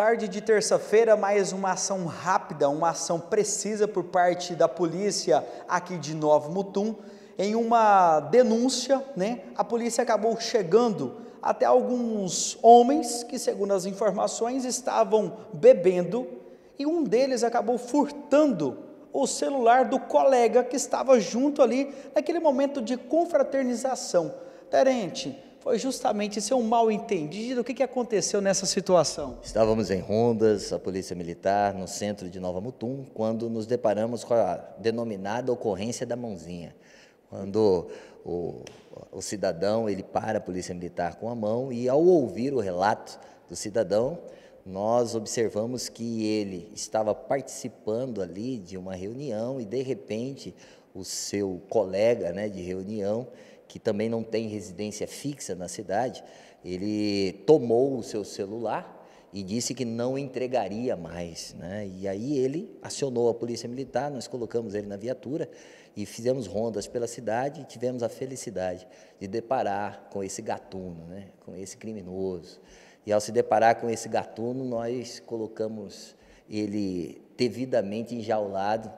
Tarde de terça-feira, mais uma ação rápida, uma ação precisa por parte da polícia aqui de Novo Mutum. Em uma denúncia, né, a polícia acabou chegando até alguns homens que, segundo as informações, estavam bebendo e um deles acabou furtando o celular do colega que estava junto ali naquele momento de confraternização. Terente, foi justamente esse um mal entendido. O que, que aconteceu nessa situação? Estávamos em rondas, a Polícia Militar, no centro de Nova Mutum, quando nos deparamos com a denominada ocorrência da mãozinha. Quando o, o cidadão ele para a Polícia Militar com a mão e, ao ouvir o relato do cidadão, nós observamos que ele estava participando ali de uma reunião e, de repente, o seu colega né, de reunião que também não tem residência fixa na cidade, ele tomou o seu celular e disse que não entregaria mais. Né? E aí ele acionou a polícia militar, nós colocamos ele na viatura e fizemos rondas pela cidade e tivemos a felicidade de deparar com esse gatuno, né? com esse criminoso. E ao se deparar com esse gatuno, nós colocamos ele devidamente enjaulado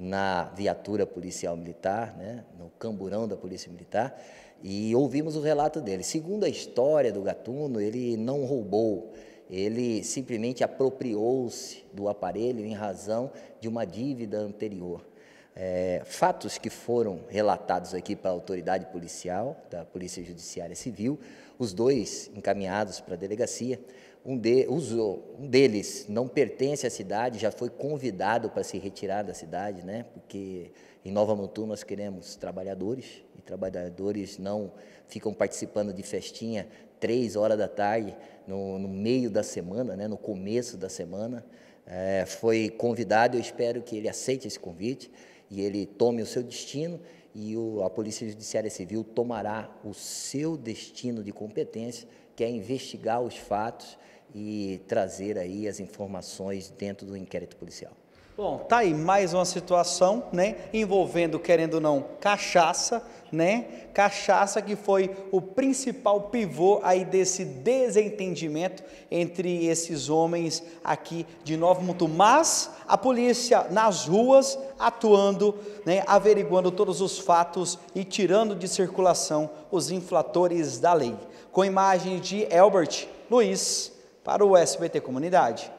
na viatura policial militar, né, no camburão da polícia militar, e ouvimos o relato dele. Segundo a história do gatuno, ele não roubou, ele simplesmente apropriou-se do aparelho em razão de uma dívida anterior é, fatos que foram relatados aqui para a autoridade policial, da Polícia Judiciária Civil, os dois encaminhados para a delegacia. Um, de, usou, um deles não pertence à cidade, já foi convidado para se retirar da cidade, né? porque em Nova Mutu nós queremos trabalhadores, e trabalhadores não ficam participando de festinha três horas da tarde, no, no meio da semana, né? no começo da semana é, foi convidado, eu espero que ele aceite esse convite e ele tome o seu destino e o, a Polícia Judiciária Civil tomará o seu destino de competência, que é investigar os fatos e trazer aí as informações dentro do inquérito policial. Bom, tá aí mais uma situação, né, envolvendo querendo ou não cachaça, né? Cachaça que foi o principal pivô aí desse desentendimento entre esses homens aqui de Novo Mundo, mas a polícia nas ruas atuando, né, averiguando todos os fatos e tirando de circulação os inflatores da lei. Com imagens de Elbert Luiz para o SBT Comunidade.